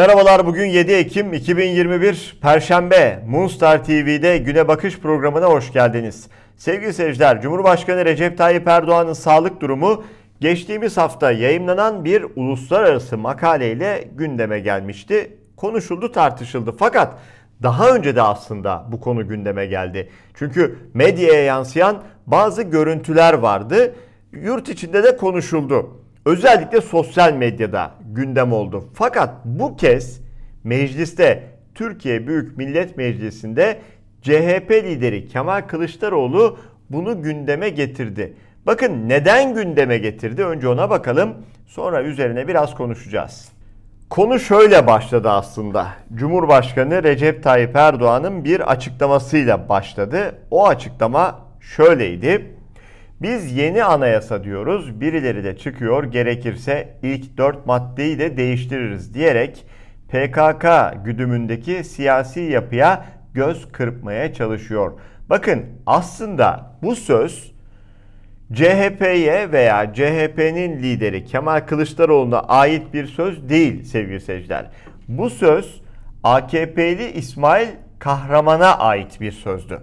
Merhabalar bugün 7 Ekim 2021 Perşembe Moonstar TV'de Güne Bakış programına hoş geldiniz. Sevgili seyirciler Cumhurbaşkanı Recep Tayyip Erdoğan'ın sağlık durumu geçtiğimiz hafta yayınlanan bir uluslararası makaleyle gündeme gelmişti. Konuşuldu tartışıldı fakat daha önce de aslında bu konu gündeme geldi. Çünkü medyaya yansıyan bazı görüntüler vardı. Yurt içinde de konuşuldu özellikle sosyal medyada gündem oldu. Fakat bu kez mecliste Türkiye Büyük Millet Meclisi'nde CHP lideri Kemal Kılıçdaroğlu bunu gündeme getirdi. Bakın neden gündeme getirdi? Önce ona bakalım. Sonra üzerine biraz konuşacağız. Konu şöyle başladı aslında. Cumhurbaşkanı Recep Tayyip Erdoğan'ın bir açıklamasıyla başladı. O açıklama şöyleydi. Biz yeni anayasa diyoruz. Birileri de çıkıyor. Gerekirse ilk dört maddeyi de değiştiririz diyerek PKK güdümündeki siyasi yapıya göz kırpmaya çalışıyor. Bakın aslında bu söz CHP'ye veya CHP'nin lideri Kemal Kılıçdaroğlu'na ait bir söz değil sevgili seyirciler. Bu söz AKP'li İsmail Kahraman'a ait bir sözdü.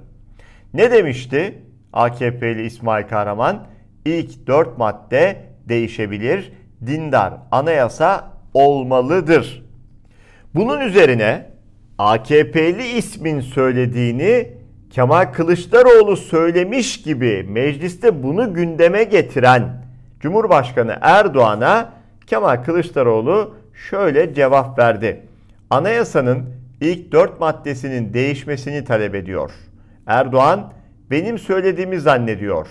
Ne demişti? AKP'li İsmail Kahraman ilk 4 madde değişebilir. Dindar anayasa olmalıdır. Bunun üzerine AKP'li ismin söylediğini Kemal Kılıçdaroğlu söylemiş gibi mecliste bunu gündeme getiren Cumhurbaşkanı Erdoğan'a Kemal Kılıçdaroğlu şöyle cevap verdi. Anayasanın ilk dört maddesinin değişmesini talep ediyor. Erdoğan benim söylediğimi zannediyor.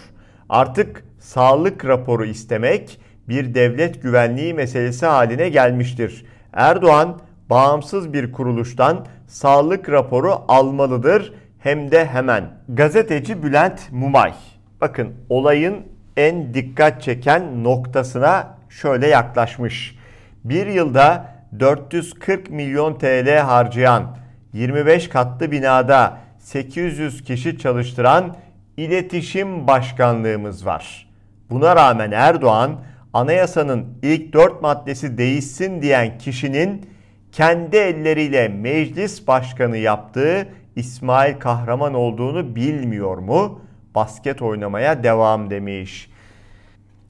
Artık sağlık raporu istemek bir devlet güvenliği meselesi haline gelmiştir. Erdoğan bağımsız bir kuruluştan sağlık raporu almalıdır hem de hemen. Gazeteci Bülent Mumay. Bakın olayın en dikkat çeken noktasına şöyle yaklaşmış. Bir yılda 440 milyon TL harcayan 25 katlı binada 800 kişi çalıştıran iletişim başkanlığımız var. Buna rağmen Erdoğan anayasanın ilk dört maddesi değişsin diyen kişinin kendi elleriyle meclis başkanı yaptığı İsmail Kahraman olduğunu bilmiyor mu? Basket oynamaya devam demiş.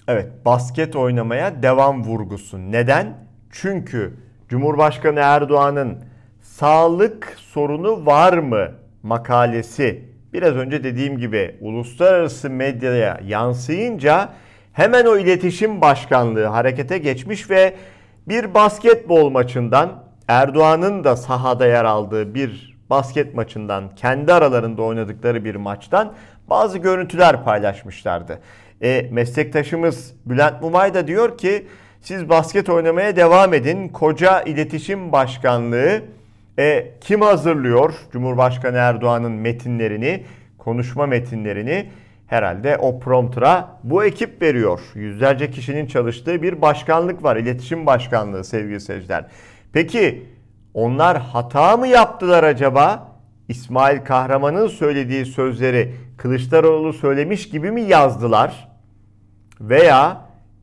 Evet, basket oynamaya devam vurgusu. Neden? Çünkü Cumhurbaşkanı Erdoğan'ın sağlık sorunu var mı makalesi biraz önce dediğim gibi uluslararası medyaya yansıyınca hemen o iletişim başkanlığı harekete geçmiş ve bir basketbol maçından Erdoğan'ın da sahada yer aldığı bir basket maçından kendi aralarında oynadıkları bir maçtan bazı görüntüler paylaşmışlardı. E, meslektaşımız Bülent Mumay da diyor ki siz basket oynamaya devam edin. Koca iletişim Başkanlığı e, kim hazırlıyor Cumhurbaşkanı Erdoğan'ın metinlerini, konuşma metinlerini? Herhalde o promptura bu ekip veriyor. Yüzlerce kişinin çalıştığı bir başkanlık var. İletişim Başkanlığı sevgili seyirciler. Peki onlar hata mı yaptılar acaba? İsmail Kahraman'ın söylediği sözleri Kılıçdaroğlu söylemiş gibi mi yazdılar? Veya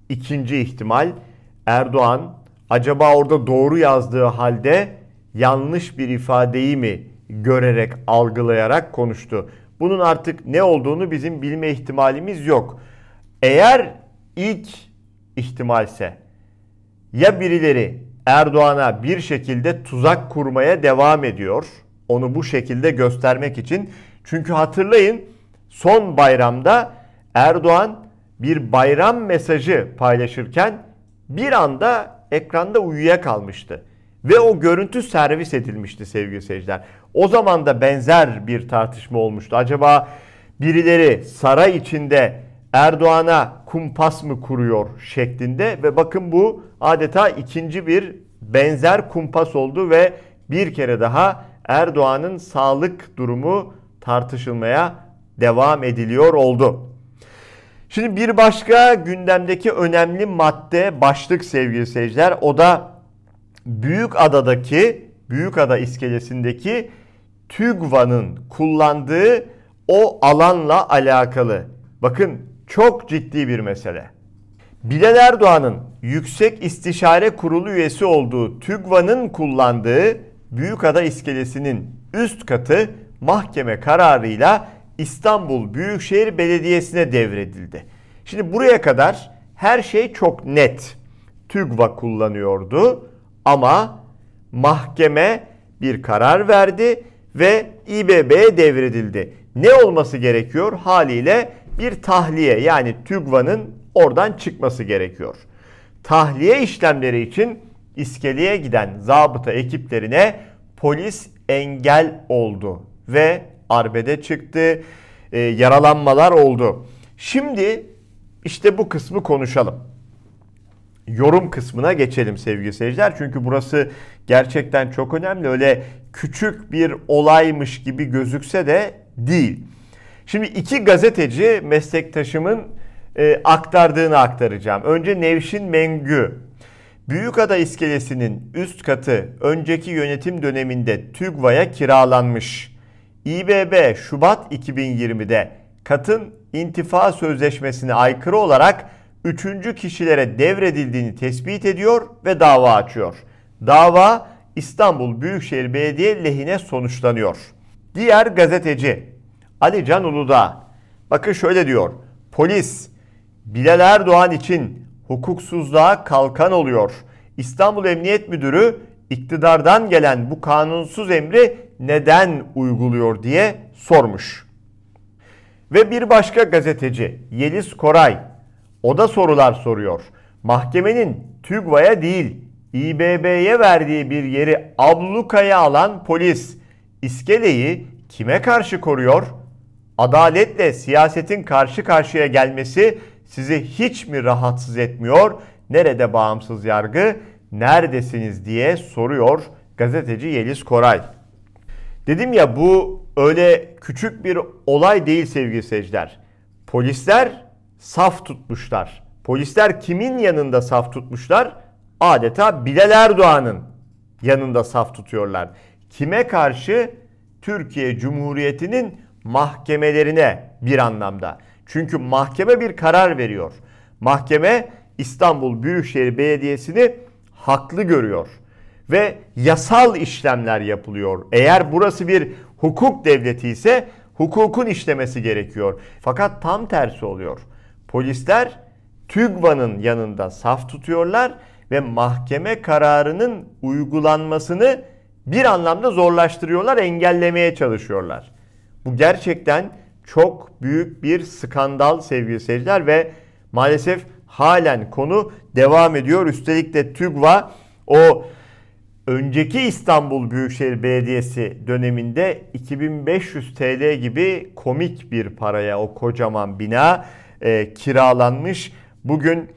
ikinci ihtimal Erdoğan acaba orada doğru yazdığı halde yanlış bir ifadeyi mi görerek, algılayarak konuştu? Bunun artık ne olduğunu bizim bilme ihtimalimiz yok. Eğer ilk ihtimalse ya birileri Erdoğan'a bir şekilde tuzak kurmaya devam ediyor. Onu bu şekilde göstermek için. Çünkü hatırlayın son bayramda Erdoğan bir bayram mesajı paylaşırken bir anda ekranda kalmıştı. Ve o görüntü servis edilmişti sevgili seyirciler. O zaman da benzer bir tartışma olmuştu. Acaba birileri saray içinde Erdoğan'a kumpas mı kuruyor şeklinde ve bakın bu adeta ikinci bir benzer kumpas oldu ve bir kere daha Erdoğan'ın sağlık durumu tartışılmaya devam ediliyor oldu. Şimdi bir başka gündemdeki önemli madde başlık sevgili seyirciler o da Büyük Adadaki Büyük Ada iskelesindeki TÜGVA'nın kullandığı o alanla alakalı. Bakın çok ciddi bir mesele. Bilal Erdoğan'ın Yüksek İstişare Kurulu üyesi olduğu TÜGVA'nın kullandığı Büyük Ada iskelesinin üst katı mahkeme kararıyla İstanbul Büyükşehir Belediyesi'ne devredildi. Şimdi buraya kadar her şey çok net. TÜGVA kullanıyordu. Ama mahkeme bir karar verdi ve İBB'ye devredildi. Ne olması gerekiyor? Haliyle bir tahliye yani TÜGVA'nın oradan çıkması gerekiyor. Tahliye işlemleri için iskeleye giden zabıta ekiplerine polis engel oldu ve arbede çıktı, e, yaralanmalar oldu. Şimdi işte bu kısmı konuşalım yorum kısmına geçelim sevgili seyirciler. Çünkü burası gerçekten çok önemli. Öyle küçük bir olaymış gibi gözükse de değil. Şimdi iki gazeteci meslektaşımın e, aktardığını aktaracağım. Önce Nevşin Mengü. Büyükada iskelesinin üst katı önceki yönetim döneminde TÜGVA'ya kiralanmış. İBB Şubat 2020'de katın intifa sözleşmesine aykırı olarak üçüncü kişilere devredildiğini tespit ediyor ve dava açıyor. Dava İstanbul Büyükşehir Belediye lehine sonuçlanıyor. Diğer gazeteci Ali Can da bakın şöyle diyor. Polis Bilal Erdoğan için hukuksuzluğa kalkan oluyor. İstanbul Emniyet Müdürü iktidardan gelen bu kanunsuz emri neden uyguluyor diye sormuş. Ve bir başka gazeteci Yeliz Koray o da sorular soruyor. Mahkemenin TÜGVA'ya değil İBB'ye verdiği bir yeri ablukaya alan polis iskeleyi kime karşı koruyor? Adaletle siyasetin karşı karşıya gelmesi sizi hiç mi rahatsız etmiyor? Nerede bağımsız yargı? Neredesiniz diye soruyor gazeteci Yeliz Koray. Dedim ya bu öyle küçük bir olay değil sevgili seyirciler. Polisler saf tutmuşlar. Polisler kimin yanında saf tutmuşlar? Adeta Bilal Erdoğan'ın yanında saf tutuyorlar. Kime karşı? Türkiye Cumhuriyeti'nin mahkemelerine bir anlamda. Çünkü mahkeme bir karar veriyor. Mahkeme İstanbul Büyükşehir Belediyesi'ni haklı görüyor ve yasal işlemler yapılıyor. Eğer burası bir hukuk devleti ise hukukun işlemesi gerekiyor. Fakat tam tersi oluyor. Polisler TÜGVA'nın yanında saf tutuyorlar ve mahkeme kararının uygulanmasını bir anlamda zorlaştırıyorlar, engellemeye çalışıyorlar. Bu gerçekten çok büyük bir skandal sevgili seyirciler ve maalesef halen konu devam ediyor. Üstelik de TÜGVA o önceki İstanbul Büyükşehir Belediyesi döneminde 2500 TL gibi komik bir paraya o kocaman bina e, kiralanmış. Bugün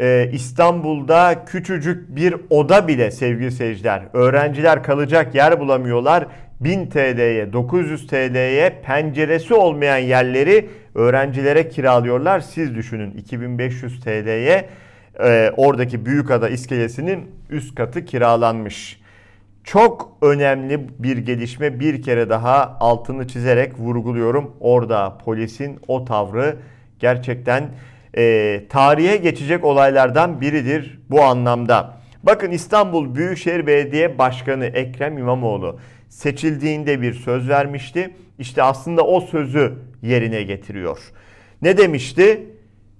e, İstanbul'da küçücük bir oda bile sevgili seyirciler, öğrenciler kalacak yer bulamıyorlar. 1000 TL'ye, 900 TL'ye penceresi olmayan yerleri öğrencilere kiralıyorlar. Siz düşünün 2500 TL'ye e, oradaki Büyükada iskelesinin üst katı kiralanmış. Çok önemli bir gelişme bir kere daha altını çizerek vurguluyorum. Orada polisin o tavrı Gerçekten e, tarihe geçecek olaylardan biridir bu anlamda. Bakın İstanbul Büyükşehir Belediye Başkanı Ekrem İmamoğlu seçildiğinde bir söz vermişti. İşte aslında o sözü yerine getiriyor. Ne demişti?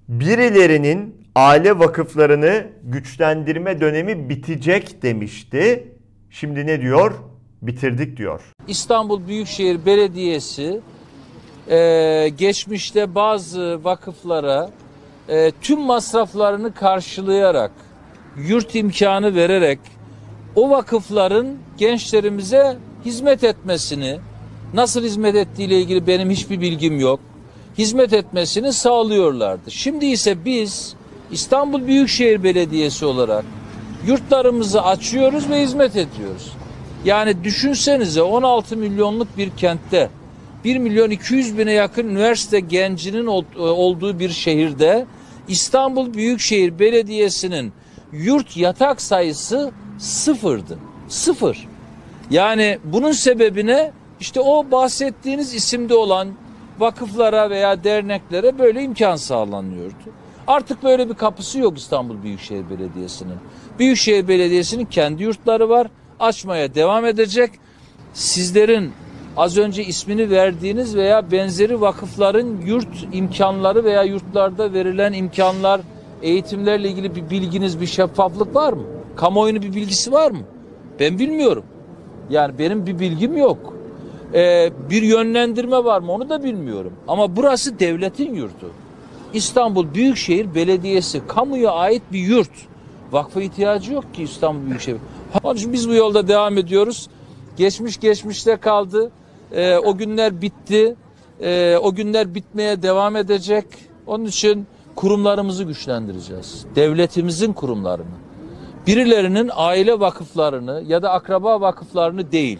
Birilerinin aile vakıflarını güçlendirme dönemi bitecek demişti. Şimdi ne diyor? Bitirdik diyor. İstanbul Büyükşehir Belediyesi e, geçmişte bazı vakıflara e, tüm masraflarını karşılayarak, yurt imkanı vererek o vakıfların gençlerimize hizmet etmesini, nasıl hizmet ettiğiyle ilgili benim hiçbir bilgim yok, hizmet etmesini sağlıyorlardı. Şimdi ise biz İstanbul Büyükşehir Belediyesi olarak yurtlarımızı açıyoruz ve hizmet ediyoruz. Yani düşünsenize 16 milyonluk bir kentte 1 milyon 200 bine yakın üniversite gencinin e, olduğu bir şehirde İstanbul Büyükşehir Belediyesi'nin yurt yatak sayısı sıfırdı. Sıfır. Yani bunun sebebine işte o bahsettiğiniz isimde olan vakıflara veya derneklere böyle imkan sağlanıyordu. Artık böyle bir kapısı yok İstanbul Büyükşehir Belediyesi'nin. Büyükşehir Belediyesi'nin kendi yurtları var. Açmaya devam edecek. Sizlerin az önce ismini verdiğiniz veya benzeri vakıfların yurt imkanları veya yurtlarda verilen imkanlar, eğitimlerle ilgili bir bilginiz, bir şeffaflık var mı? Kamuoyunun bir bilgisi var mı? Ben bilmiyorum. Yani benim bir bilgim yok. Ee, bir yönlendirme var mı onu da bilmiyorum. Ama burası devletin yurdu. İstanbul Büyükşehir Belediyesi kamuya ait bir yurt. Vakfa ihtiyacı yok ki İstanbul Büyükşehir. Onun için biz bu yolda devam ediyoruz. Geçmiş geçmişte kaldı. E, o günler bitti. E, o günler bitmeye devam edecek. Onun için kurumlarımızı güçlendireceğiz. Devletimizin kurumlarını. Birilerinin aile vakıflarını ya da akraba vakıflarını değil.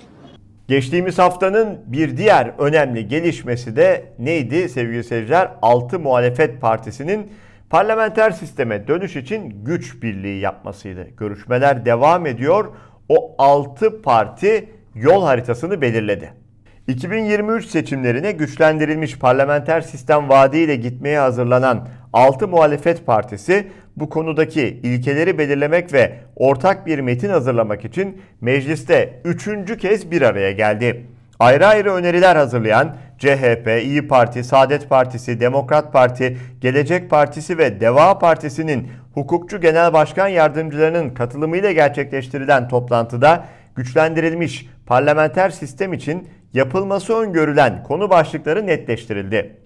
Geçtiğimiz haftanın bir diğer önemli gelişmesi de neydi sevgili seyirciler? 6 muhalefet partisinin parlamenter sisteme dönüş için güç birliği yapmasıydı. Görüşmeler devam ediyor. O 6 parti yol haritasını belirledi. 2023 seçimlerine güçlendirilmiş parlamenter sistem vaadiyle gitmeye hazırlanan 6 muhalefet partisi bu konudaki ilkeleri belirlemek ve ortak bir metin hazırlamak için mecliste 3. kez bir araya geldi. Ayrı ayrı öneriler hazırlayan CHP, İyi Parti, Saadet Partisi, Demokrat Parti, Gelecek Partisi ve Deva Partisi'nin hukukçu genel başkan yardımcılarının katılımıyla gerçekleştirilen toplantıda güçlendirilmiş parlamenter sistem için yapılması öngörülen konu başlıkları netleştirildi.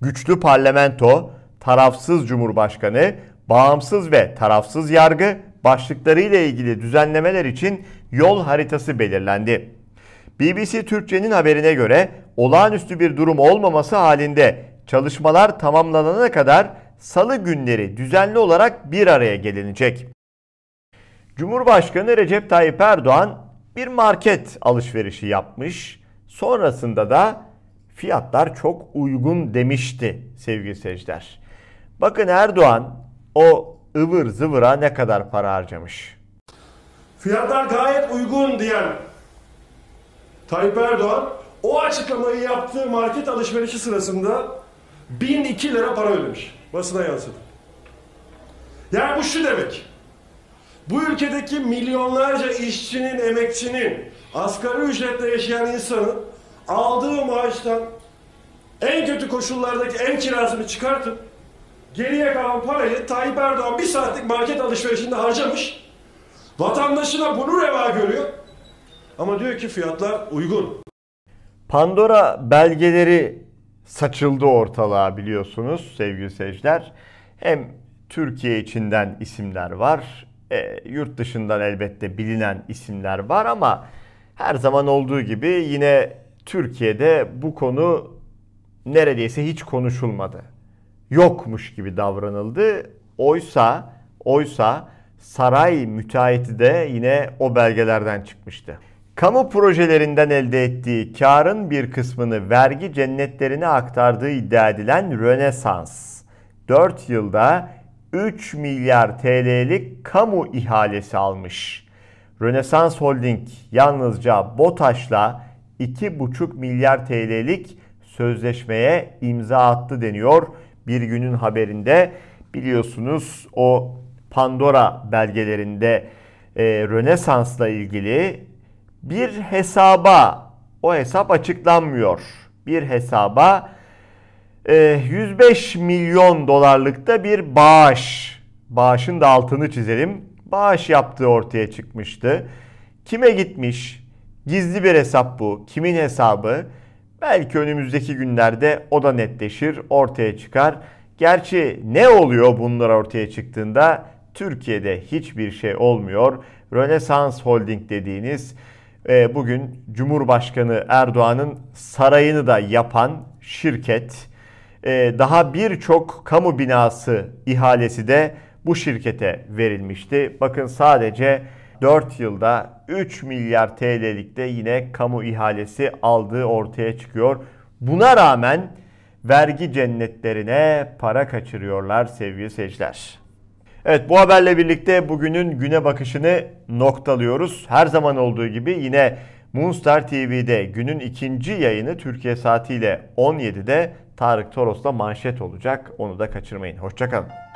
Güçlü parlamento, tarafsız cumhurbaşkanı, bağımsız ve tarafsız yargı başlıkları ile ilgili düzenlemeler için yol haritası belirlendi. BBC Türkçe'nin haberine göre olağanüstü bir durum olmaması halinde çalışmalar tamamlanana kadar salı günleri düzenli olarak bir araya gelinecek. Cumhurbaşkanı Recep Tayyip Erdoğan bir market alışverişi yapmış. Sonrasında da fiyatlar çok uygun demişti sevgili seyirciler. Bakın Erdoğan o ıvır zıvıra ne kadar para harcamış. Fiyatlar gayet uygun diyen Tayyip Erdoğan o açıklamayı yaptığı market alışverişi sırasında 1002 lira para ödemiş. Basına yansıdı. Yani bu şu demek. Bu ülkedeki milyonlarca işçinin, emekçinin Asgari ücretle yaşayan insanın aldığı maaştan en kötü koşullardaki en kirazını çıkartıp geriye kalan parayı Tayyip Erdoğan bir saatlik market alışverişinde harcamış. Vatandaşına bunu reva görüyor. Ama diyor ki fiyatlar uygun. Pandora belgeleri saçıldı ortalığa biliyorsunuz sevgili seyirciler. Hem Türkiye içinden isimler var. E, yurt dışından elbette bilinen isimler var ama her zaman olduğu gibi yine Türkiye'de bu konu neredeyse hiç konuşulmadı. Yokmuş gibi davranıldı. Oysa oysa saray müteahhiti de yine o belgelerden çıkmıştı. Kamu projelerinden elde ettiği karın bir kısmını vergi cennetlerine aktardığı iddia edilen Rönesans 4 yılda 3 milyar TL'lik kamu ihalesi almış. Rönesans Holding yalnızca BOTAŞ'la 2,5 milyar TL'lik sözleşmeye imza attı deniyor bir günün haberinde. Biliyorsunuz o Pandora belgelerinde e, Rönesans'la ilgili bir hesaba, o hesap açıklanmıyor. Bir hesaba e, 105 milyon dolarlıkta bir bağış, bağışın da altını çizelim bağış yaptığı ortaya çıkmıştı. Kime gitmiş? Gizli bir hesap bu. Kimin hesabı? Belki önümüzdeki günlerde o da netleşir, ortaya çıkar. Gerçi ne oluyor bunlar ortaya çıktığında? Türkiye'de hiçbir şey olmuyor. Rönesans Holding dediğiniz e, bugün Cumhurbaşkanı Erdoğan'ın sarayını da yapan şirket e, daha birçok kamu binası ihalesi de bu şirkete verilmişti. Bakın sadece 4 yılda 3 milyar TL'lik de yine kamu ihalesi aldığı ortaya çıkıyor. Buna rağmen vergi cennetlerine para kaçırıyorlar sevgili seyirciler. Evet bu haberle birlikte bugünün güne bakışını noktalıyoruz. Her zaman olduğu gibi yine Moonstar TV'de günün ikinci yayını Türkiye saatiyle 17'de Tarık Toros'la manşet olacak. Onu da kaçırmayın. Hoşçakalın.